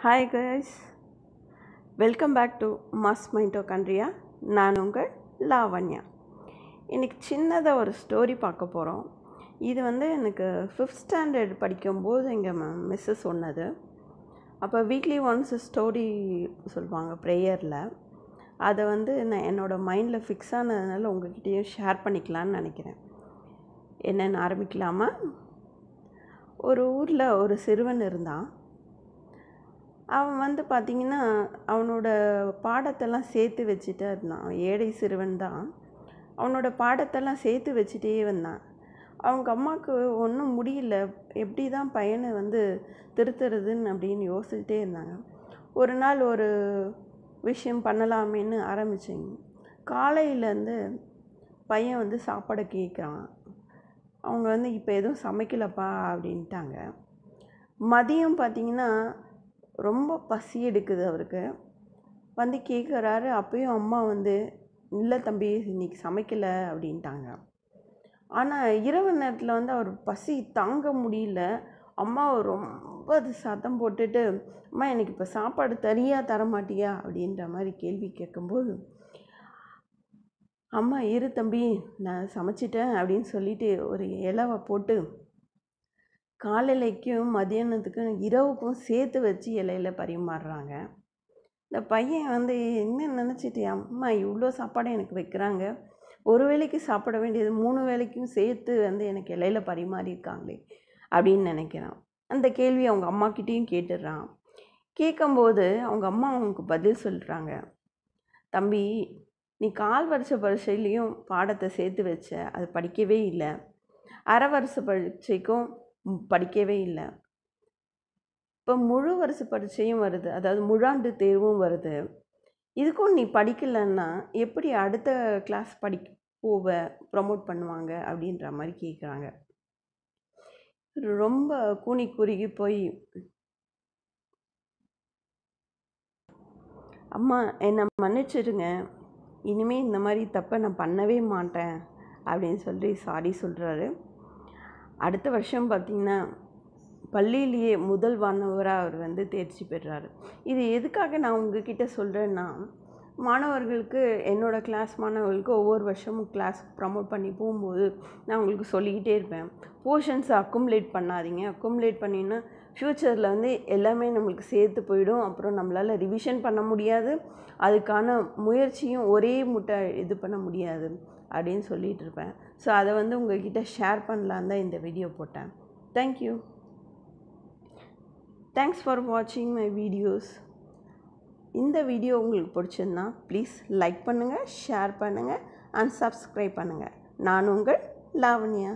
hi guys welcome back to மாஸ் மைண்டோ கன்றியா நான் உங்கள் லாவண்யா இன்றைக்கி சின்னதாக ஒரு ஸ்டோரி பார்க்க போகிறோம் இது வந்து எனக்கு ஃபிஃப்த் ஸ்டாண்டர்ட் படிக்கும்போது எங்கள் மிஸ்ஸு சொன்னது அப்போ வீக்லி ஒன்ஸ் ஸ்டோரி சொல்லுவாங்க ப்ரேயரில் அதை வந்து நான் என்னோடய மைண்டில் ஃபிக்ஸ் ஆனதுனால கிட்டேயும் ஷேர் பண்ணிக்கலான்னு நினைக்கிறேன் என்னென்னு ஆரம்பிக்கலாமா ஒரு ஊரில் ஒரு சிறுவன் இருந்தான் அவன் வந்து பார்த்திங்கன்னா அவனோட பாடத்தெல்லாம் சேர்த்து வச்சுட்டே இருந்தான் அவன் ஏழை சிறுவன் தான் அவனோட பாடத்தெல்லாம் சேர்த்து வச்சுட்டே வந்தான் அவங்க அம்மாவுக்கு ஒன்றும் முடியல எப்படி தான் பையனை வந்து திருத்துறதுன்னு அப்படின்னு யோசிச்சுட்டே இருந்தாங்க ஒரு நாள் ஒரு விஷயம் பண்ணலாமேன்னு ஆரம்பிச்சிங்க காலையிலேருந்து பையன் வந்து சாப்பாடை கேட்குறான் அவங்க வந்து இப்போ எதுவும் சமைக்கலப்பா அப்படின்ட்டாங்க மதியம் பார்த்திங்கன்னா ரொம்ப பசி எடுக்குது அவருக்கு வந்து கேட்குறாரு அப்போயும் அம்மா வந்து இல்லை தம்பி இன்றைக்கி சமைக்கலை அப்படின்ட்டாங்க ஆனால் இரவு நேரத்தில் வந்து அவர் பசி தாங்க முடியல அம்மாவை ரொம்ப அது சத்தம் போட்டுட்டு அம்மா எனக்கு இப்போ சாப்பாடு தர தரமாட்டியா அப்படின்ற மாதிரி கேள்வி கேட்கும்போது அம்மா இரு தம்பி நான் சமைச்சிட்டேன் அப்படின்னு சொல்லிட்டு ஒரு இலவை போட்டு காலையிலைக்கும் மதியானத்துக்கும் இரவுக்கும் சேர்த்து வச்சு இலையில பரிமாறுறாங்க இந்த பையன் வந்து என்ன நினச்சிட்டு அம்மா இவ்வளோ சாப்பாடு எனக்கு வைக்கிறாங்க ஒரு வேளைக்கு சாப்பிட வேண்டியது மூணு வேளைக்கும் சேர்த்து வந்து எனக்கு இலையில பரிமாறியிருக்காங்களே அப்படின்னு நினைக்கிறான் அந்த கேள்வி அவங்க அம்மாக்கிட்டேயும் கேட்டுடுறான் கேட்கும்போது அவங்க அம்மா அவனுக்கு பதில் சொல்கிறாங்க தம்பி நீ கால் வருஷ பரீட்சையிலையும் பாடத்தை சேர்த்து வச்ச அது படிக்கவே இல்லை அரை வருஷ பரீட்சைக்கும் படிக்கவே இல்லை இப்போ முழு வருஷ பரீட்சையும் வருது அதாவது முழாண்டு தேர்வும் வருது இதுக்கும் நீ படிக்கலைன்னா எப்படி அடுத்த கிளாஸ் படி போவ ப்ரமோட் பண்ணுவாங்க அப்படின்ற மாதிரி கேட்குறாங்க ரொம்ப கூனி குறுகி போய் அம்மா என்னை மன்னிச்சிடுங்க இனிமேல் இந்த மாதிரி தப்பை நான் பண்ணவே மாட்டேன் அப்படின்னு சொல்லி சாரி சொல்கிறாரு அடுத்த வருஷம் பார்த்திங்கன்னா பள்ளியிலேயே முதல் மாணவராக அவர் வந்து தேர்ச்சி பெறுறாரு இது எதுக்காக நான் உங்கக்கிட்ட சொல்கிறேன்னா மாணவர்களுக்கு என்னோடய கிளாஸ் மாணவர்களுக்கு ஒவ்வொரு வருஷமும் கிளாஸ் ப்ரமோட் பண்ணி போகும்போது நான் உங்களுக்கு சொல்லிக்கிட்டே இருப்பேன் போர்ஷன்ஸை அக்குமுலேட் பண்ணாதீங்க அக்குமுலேட் பண்ணிங்கன்னா ஃப்யூச்சரில் வந்து எல்லாமே நம்மளுக்கு சேர்த்து போயிடும் அப்புறம் நம்மளால் ரிவிஷன் பண்ண முடியாது அதுக்கான முயற்சியும் ஒரே முட்டை இது பண்ண முடியாது அப்படின்னு சொல்லிகிட்டு இருப்பேன் ஸோ அதை வந்து உங்கள்கிட்ட ஷேர் பண்ணலான் தான் இந்த வீடியோ போட்டேன் தேங்க்யூ தேங்க்ஸ் ஃபார் வாட்சிங் மை வீடியோஸ் இந்த வீடியோ உங்களுக்கு பிடிச்சிருந்தா ப்ளீஸ் லைக் பண்ணுங்கள் ஷேர் பண்ணுங்கள் அண்ட் சப்ஸ்கிரைப் பண்ணுங்கள் நான் உங்கள் லாவண்யா